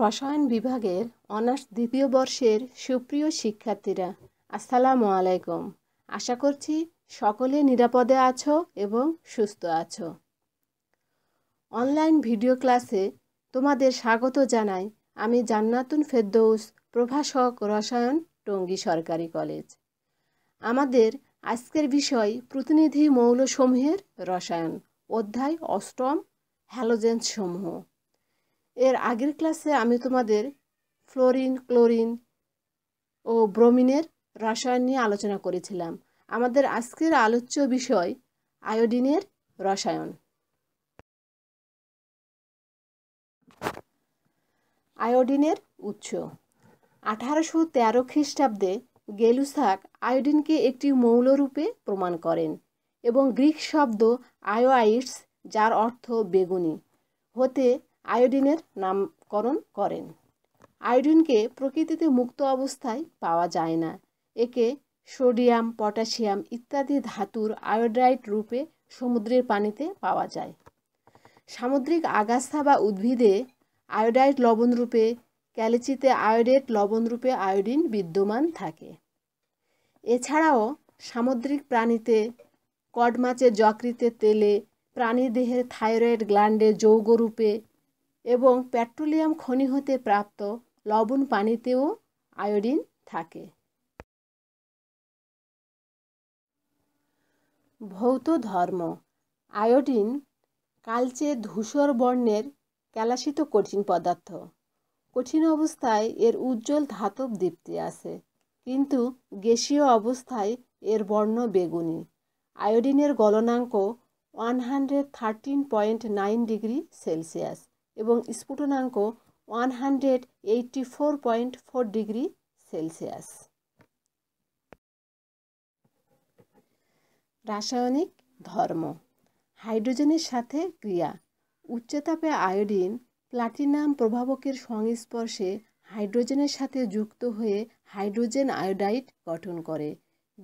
রসায়ন বিভাগের অনার্স দ্বিতীয় বর্ষের সুপ্রিয় শিক্ষার্থীরা আসসালামু আলাইকুম আশা করছি সকলে নিরাপদে আছো এবং সুস্থ আছো অনলাইন ভিডিও ক্লাসে তোমাদের স্বাগত জানাই আমি জান্নাতুন ফেরদৌস প্রভাষক রসায়ন টঙ্গী সরকারি কলেজ আমাদের আজকের বিষয় প্রতিনিধি মৌলসমূহের রসায়ন অধ্যায় অষ্টম হ্যালোজেন্স সমূহ এর আগের ক্লাসে আমি তোমাদের ফ্লোরিন ক্লোরিন ও ব্রোমিনের রসায়ন নিয়ে আলোচনা করেছিলাম আমাদের আজকের আলোচ্য বিষয় আয়োডিনের রসায়ন আয়োডিনের উৎস আঠারোশো তেরো খ্রিস্টাব্দে গেলুসাক আয়োডিনকে একটি মৌল রূপে প্রমাণ করেন এবং গ্রিক শব্দ আয়োআইটস যার অর্থ বেগুনি হতে আয়োডিনের নামকরণ করেন আয়োডিনকে প্রকৃতিতে মুক্ত অবস্থায় পাওয়া যায় না একে সোডিয়াম পটাশিয়াম ইত্যাদি ধাতুর আয়োডাইড রূপে সমুদ্রের পানিতে পাওয়া যায় সামুদ্রিক আগাস্থা বা উদ্ভিদে আয়োডাইড লবণ রূপে ক্যালিচিতে আয়োডেট লবণ রূপে আয়োডিন বিদ্যমান থাকে এছাড়াও সামুদ্রিক প্রাণীতে কড মাছের তেলে প্রাণীদেহের থাইরয়েড গ্ল্যান্ডে যৌগরূপে এবং পেট্রোলিয়াম খনি হতে প্রাপ্ত লবণ পানিতেও আয়োডিন থাকে ভৌত ধর্ম আয়োডিন কালচে ধূসর বর্ণের ক্যালাসিত কঠিন পদার্থ কঠিন অবস্থায় এর উজ্জ্বল ধাতব দীপ্তি আছে কিন্তু গ্যাসীয় অবস্থায় এর বর্ণ বেগুনি আয়োডিনের গলনাঙ্ক one hundred thirteen point nine degree Celsius এবং স্ফুটনাঙ্ক one hundred eighty four point four degree Celsius রাসায়নিক ধর্ম হাইড্রোজেনের সাথে ক্রিয়া উচ্চতাপে আয়োডিন প্লাটিনাম প্রভাবকের সংস্পর্শে হাইড্রোজেনের সাথে যুক্ত হয়ে হাইড্রোজেন আয়োডাইড গঠন করে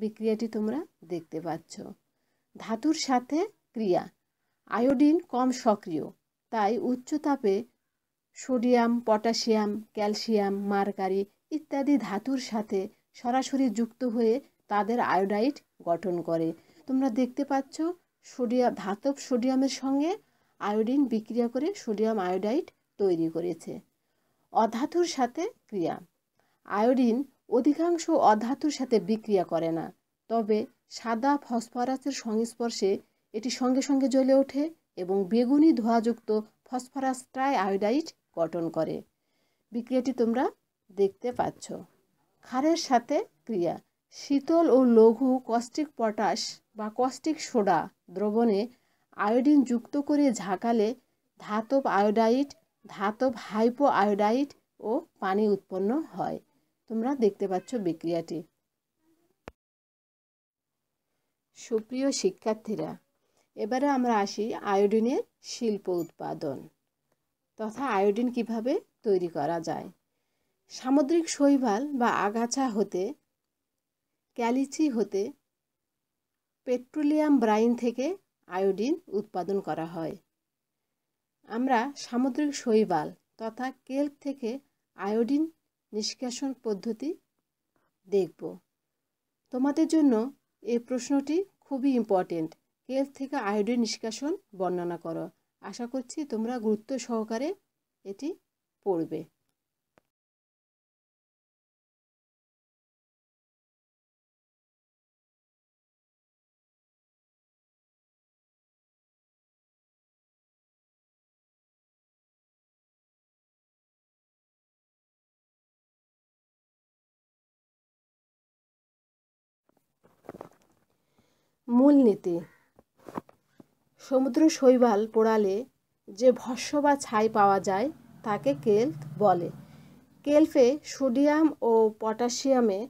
বিক্রিয়াটি তোমরা দেখতে পাচ্ছ ধাতুর সাথে ক্রিয়া আয়োডিন কম সক্রিয় তাই উচ্চ তাপে সোডিয়াম পটাশিয়াম ক্যালসিয়াম মার্কারি ইত্যাদি ধাতুর সাথে সরাসরি যুক্ত হয়ে তাদের আয়োডাইট গঠন করে তোমরা দেখতে পাচ্ছ সোডিয়াম ধাতব সোডিয়ামের সঙ্গে আয়োডিন বিক্রিয়া করে সোডিয়াম আয়োডাইট তৈরি করেছে অধাতুর সাথে ক্রিয়া আয়োডিন অধিকাংশ অধাতুর সাথে বিক্রিয়া করে না তবে সাদা ফসফরাসের সংস্পর্শে এটি সঙ্গে সঙ্গে জ্বলে ওঠে এবং বেগুনি ধোয়াযুক্ত ফসফরাস ট্রাই আয়োডাইড গঠন করে বিক্রিয়াটি তোমরা দেখতে পাচ্ছ খারের সাথে ক্রিয়া শীতল ও লঘু কস্টিক পটাশ বা কস্টিক সোডা দ্রবণে আয়োডিন যুক্ত করে ঝাঁকালে ধাতব আয়োডাইড ধাতব হাইপো আয়োডাইড ও পানি উৎপন্ন হয় তোমরা দেখতে পাচ্ছ বিক্রিয়াটি সুপ্রিয় শিক্ষার্থীরা এবারে আমরা আসি আয়োডিনের শিল্প উৎপাদন তথা আয়োডিন কিভাবে তৈরি করা যায় সামুদ্রিক শৈবাল বা আগাছা হতে ক্যালিচি হতে পেট্রোলিয়াম ব্রাইন থেকে আয়োডিন উৎপাদন করা হয় আমরা সামুদ্রিক শৈবাল তথা কেল্প থেকে আয়োডিন নিষ্কাশন পদ্ধতি দেখব তোমাদের জন্য এই প্রশ্নটি খুবই ইম্পর্টেন্ট তেল থেকে আয়োডিন নিষ্কাশন বর্ণনা করো আশা করছি তোমরা গুরুত্ব সহকারে এটি পড়বে মূলনীতি সমুদ্র শৈবাল পোড়ালে যে ভস্য বা ছাই পাওয়া যায় তাকে কেল্প বলে কেলফে সোডিয়াম ও পটাশিয়ামে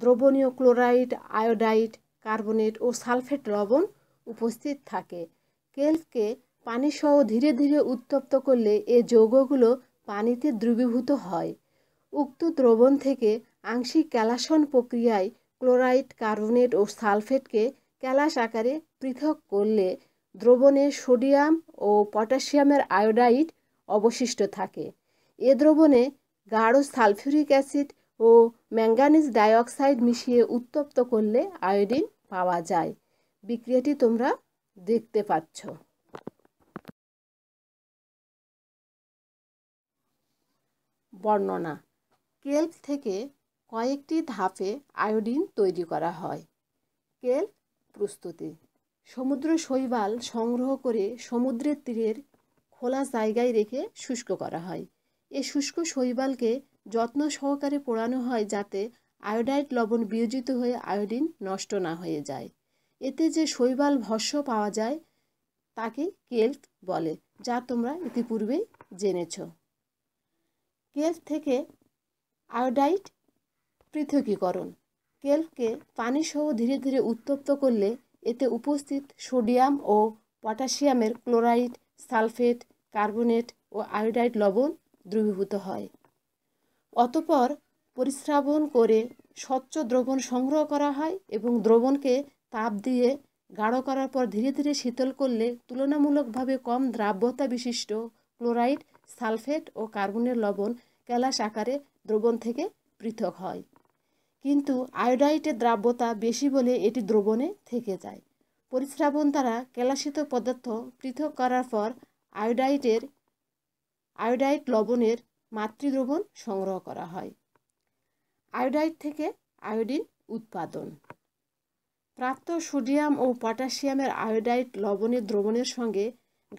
দ্রবণীয় ক্লোরাইড আয়োডাইড কার্বনেট ও সালফেট লবণ উপস্থিত থাকে কেল্পকে পানিসহ ধীরে ধীরে উত্তপ্ত করলে এ যৌগগুলো পানিতে দ্রবীভূত হয় উক্ত দ্রবণ থেকে আংশিক ক্যালাসন প্রক্রিয়ায় ক্লোরাইড কার্বনেট ও সালফেটকে ক্যালাস আকারে পৃথক করলে দ্রবণে সোডিয়াম ও পটাশিয়ামের আয়োডাইড অবশিষ্ট থাকে এ দ্রবণে গাঢ় সালফিউরিক অ্যাসিড ও ম্যাঙ্গানিজ ডাইঅক্সাইড মিশিয়ে উত্তপ্ত করলে আয়োডিন পাওয়া যায় বিক্রিয়াটি তোমরা দেখতে পাচ্ছ বর্ণনা কেল্প থেকে কয়েকটি ধাপে আয়োডিন তৈরি করা হয় কেল্প প্রস্তুতি সমুদ্র শৈবাল সংগ্রহ করে সমুদ্রের তীরের খোলা জায়গায় রেখে শুষ্ক করা হয় এ শুষ্ক শৈবালকে যত্ন সহকারে পোড়ানো হয় যাতে আয়োডাইড লবণ বিয়োজিত হয়ে আয়োডিন নষ্ট না হয়ে যায় এতে যে শৈবাল ভস্য পাওয়া যায় তাকে কেল্ট বলে যা তোমরা ইতিপূর্বেই জেনেছ কেল্ট থেকে আয়োডাইড পৃথকীকরণ কেল্পকে পানিসহ ধীরে ধীরে উত্তপ্ত করলে এতে উপস্থিত সোডিয়াম ও পটাশিয়ামের ক্লোরাইড সালফেট কার্বনেট ও আয়োডাইড লবণ দ্রবীভূত হয় অতপর পরিস্রাবণ করে স্বচ্ছ দ্রবণ সংগ্রহ করা হয় এবং দ্রবণকে তাপ দিয়ে গাঢ় করার পর ধীরে ধীরে শীতল করলে তুলনামূলকভাবে কম দ্রাব্যতা বিশিষ্ট ক্লোরাইড সালফেট ও কার্বনের লবণ ক্যালাস আকারে দ্রবণ থেকে পৃথক হয় কিন্তু আয়োডাইটের দ্রাব্যতা বেশি বলে এটি দ্রবণে থেকে যায় পরিস্রাবণ দ্বারা ক্যালাসিত পদার্থ পৃথক করার পর আয়োডাইটের আয়োডাইট লবণের মাতৃদ্রবণ সংগ্রহ করা হয় আয়োডাইট থেকে আয়োডিন উৎপাদন প্রাপ্ত সোডিয়াম ও পটাশিয়ামের আয়োডাইট লবণের দ্রবণের সঙ্গে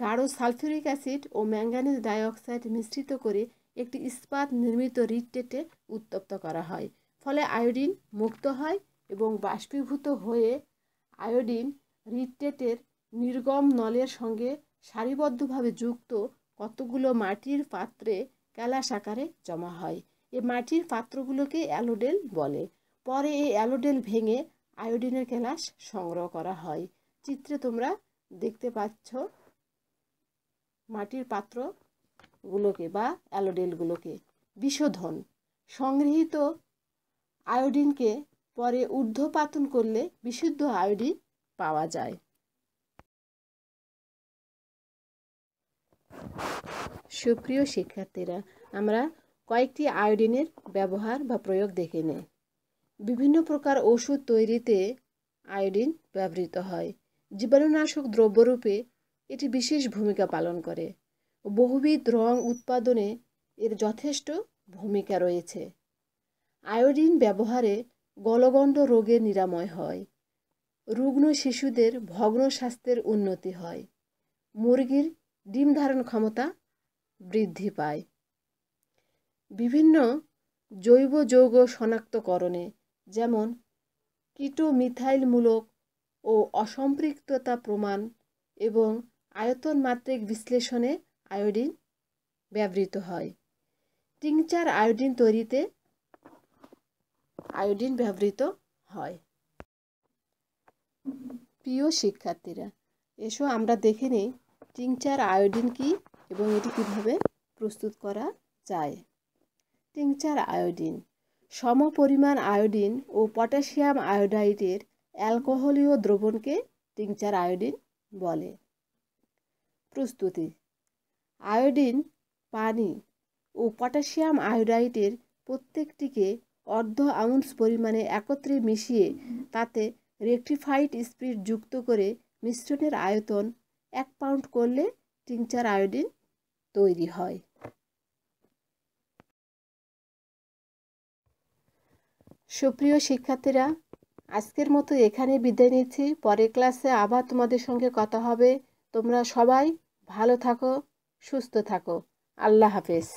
গাঢ় সালফিউরিক অ্যাসিড ও ম্যাঙ্গানিজ ডাইঅক্সাইড মিশ্রিত করে একটি ইস্পাত নির্মিত রিটেটে উত্তপ্ত করা হয় ফলে আয়োডিন মুক্ত হয় এবং বাষ্পীভূত হয়ে আয়োডিন রিট্রেটের নির্গম নলের সঙ্গে সারিবদ্ধভাবে যুক্ত কতগুলো মাটির পাত্রে ক্যালাস আকারে জমা হয় এ মাটির পাত্রগুলোকে অ্যালোডেল বলে পরে এই অ্যালোডেল ভেঙে আয়োডিনের ক্যালাস সংগ্রহ করা হয় চিত্রে তোমরা দেখতে পাচ্ছ মাটির পাত্রগুলোকে বা অ্যালোডেলগুলোকে বিশোধন সংগৃহীত আয়োডিনকে পরে ঊর্ধ্বপাতন করলে বিশুদ্ধ আয়োডিন পাওয়া যায় সুপ্রিয় শিক্ষার্থীরা আমরা কয়েকটি আয়োডিনের ব্যবহার বা প্রয়োগ দেখে নেই বিভিন্ন প্রকার ওষুধ তৈরিতে আয়োডিন ব্যবহৃত হয় জীবাণুনাশক দ্রব্যরূপে এটি বিশেষ ভূমিকা পালন করে বহুবিধ রং উৎপাদনে এর যথেষ্ট ভূমিকা রয়েছে আয়োডিন ব্যবহারে গলগণ্ড রোগে নিরাময় হয় রুগ্ন শিশুদের ভগ্ন স্বাস্থ্যের উন্নতি হয় মুরগির ডিম ধারণ ক্ষমতা বৃদ্ধি পায় বিভিন্ন জৈব যৌগ শনাক্তকরণে যেমন মিথাইলমূলক ও অসম্পৃক্ততা প্রমাণ এবং আয়তন মাত্রিক বিশ্লেষণে আয়োডিন ব্যবহৃত হয় টিংচার আয়োডিন তৈরিতে আয়োডিন ব্যবহৃত হয় প্রিয় শিক্ষার্থীরা এসো আমরা দেখে নিই টিংচার আয়োডিন কি এবং এটি কীভাবে প্রস্তুত করা যায় টিংচার আয়োডিন সম পরিমাণ আয়োডিন ও পটাশিয়াম আয়োডাইডের অ্যালকোহলীয় দ্রবণকে টিংচার আয়োডিন বলে প্রস্তুতি আয়োডিন পানি ও পটাশিয়াম আয়োডাইডের প্রত্যেকটিকে অর্ধ আউন্স পরিমাণে একত্রে মিশিয়ে তাতে রেক্টিফাইড স্পিড যুক্ত করে মিশ্রণের আয়তন এক পাউন্ড করলে টিংচার আয়োডিন তৈরি হয় সুপ্রিয় শিক্ষার্থীরা আজকের মতো এখানে বিদায় নিচ্ছি পরের ক্লাসে আবার তোমাদের সঙ্গে কথা হবে তোমরা সবাই ভালো থাকো সুস্থ থাকো আল্লাহ হাফেজ